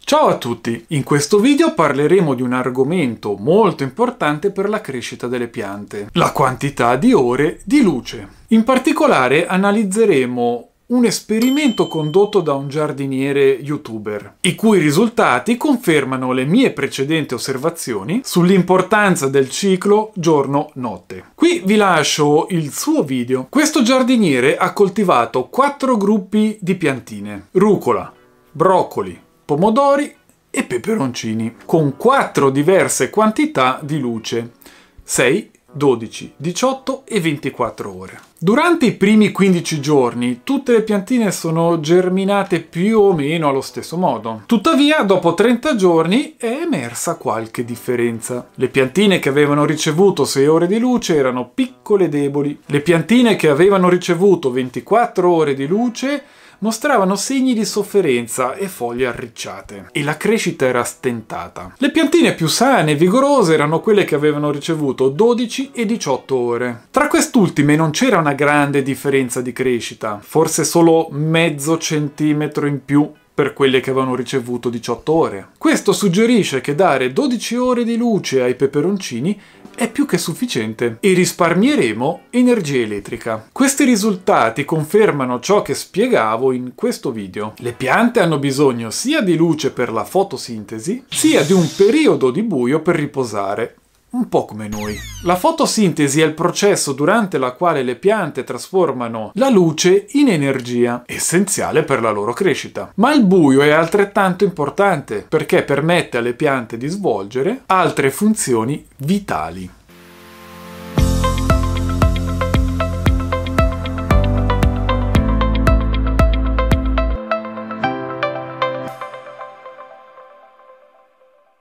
Ciao a tutti! In questo video parleremo di un argomento molto importante per la crescita delle piante, la quantità di ore di luce. In particolare analizzeremo un esperimento condotto da un giardiniere youtuber, i cui risultati confermano le mie precedenti osservazioni sull'importanza del ciclo giorno-notte. Qui vi lascio il suo video. Questo giardiniere ha coltivato quattro gruppi di piantine, rucola, broccoli, pomodori e peperoncini, con quattro diverse quantità di luce, 6 12, 18 e 24 ore. Durante i primi 15 giorni tutte le piantine sono germinate più o meno allo stesso modo. Tuttavia dopo 30 giorni è emersa qualche differenza. Le piantine che avevano ricevuto 6 ore di luce erano piccole e deboli. Le piantine che avevano ricevuto 24 ore di luce mostravano segni di sofferenza e foglie arricciate, e la crescita era stentata. Le piantine più sane e vigorose erano quelle che avevano ricevuto 12 e 18 ore. Tra quest'ultime non c'era una grande differenza di crescita, forse solo mezzo centimetro in più per quelle che avevano ricevuto 18 ore. Questo suggerisce che dare 12 ore di luce ai peperoncini è più che sufficiente e risparmieremo energia elettrica. Questi risultati confermano ciò che spiegavo in questo video. Le piante hanno bisogno sia di luce per la fotosintesi, sia di un periodo di buio per riposare un po' come noi. La fotosintesi è il processo durante la quale le piante trasformano la luce in energia, essenziale per la loro crescita. Ma il buio è altrettanto importante perché permette alle piante di svolgere altre funzioni vitali.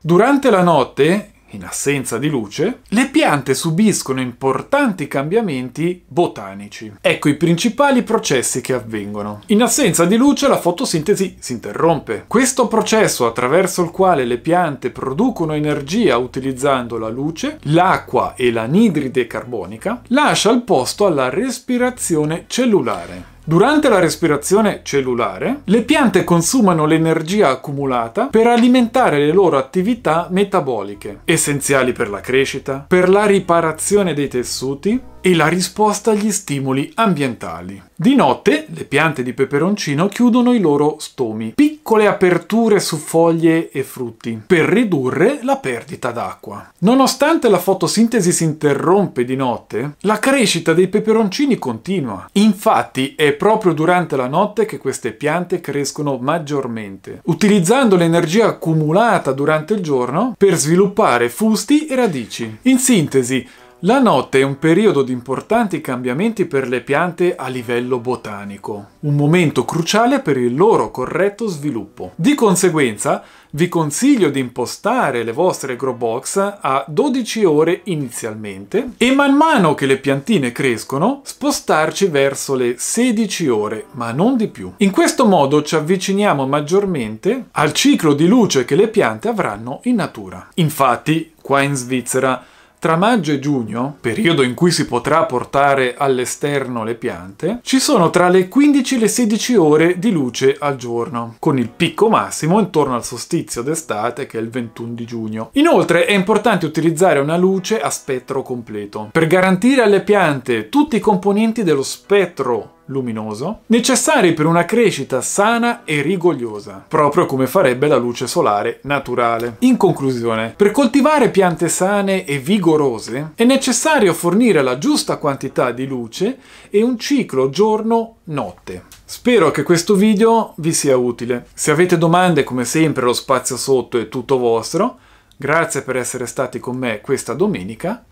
Durante la notte in assenza di luce, le piante subiscono importanti cambiamenti botanici. Ecco i principali processi che avvengono. In assenza di luce la fotosintesi si interrompe. Questo processo attraverso il quale le piante producono energia utilizzando la luce, l'acqua e l'anidride carbonica lascia il posto alla respirazione cellulare. Durante la respirazione cellulare, le piante consumano l'energia accumulata per alimentare le loro attività metaboliche, essenziali per la crescita, per la riparazione dei tessuti, e la risposta agli stimoli ambientali. Di notte le piante di peperoncino chiudono i loro stomi, piccole aperture su foglie e frutti, per ridurre la perdita d'acqua. Nonostante la fotosintesi si interrompe di notte, la crescita dei peperoncini continua. Infatti è proprio durante la notte che queste piante crescono maggiormente, utilizzando l'energia accumulata durante il giorno per sviluppare fusti e radici. In sintesi, la notte è un periodo di importanti cambiamenti per le piante a livello botanico, un momento cruciale per il loro corretto sviluppo. Di conseguenza, vi consiglio di impostare le vostre grow box a 12 ore inizialmente e man mano che le piantine crescono, spostarci verso le 16 ore, ma non di più. In questo modo ci avviciniamo maggiormente al ciclo di luce che le piante avranno in natura. Infatti, qua in Svizzera tra maggio e giugno, periodo in cui si potrà portare all'esterno le piante, ci sono tra le 15 e le 16 ore di luce al giorno, con il picco massimo intorno al solstizio d'estate che è il 21 di giugno. Inoltre è importante utilizzare una luce a spettro completo. Per garantire alle piante tutti i componenti dello spettro luminoso, necessari per una crescita sana e rigogliosa, proprio come farebbe la luce solare naturale. In conclusione, per coltivare piante sane e vigorose è necessario fornire la giusta quantità di luce e un ciclo giorno-notte. Spero che questo video vi sia utile. Se avete domande, come sempre, lo spazio sotto è tutto vostro. Grazie per essere stati con me questa domenica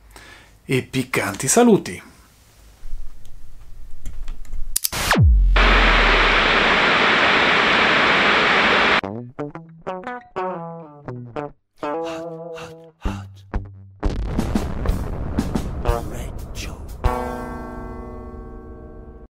e piccanti saluti!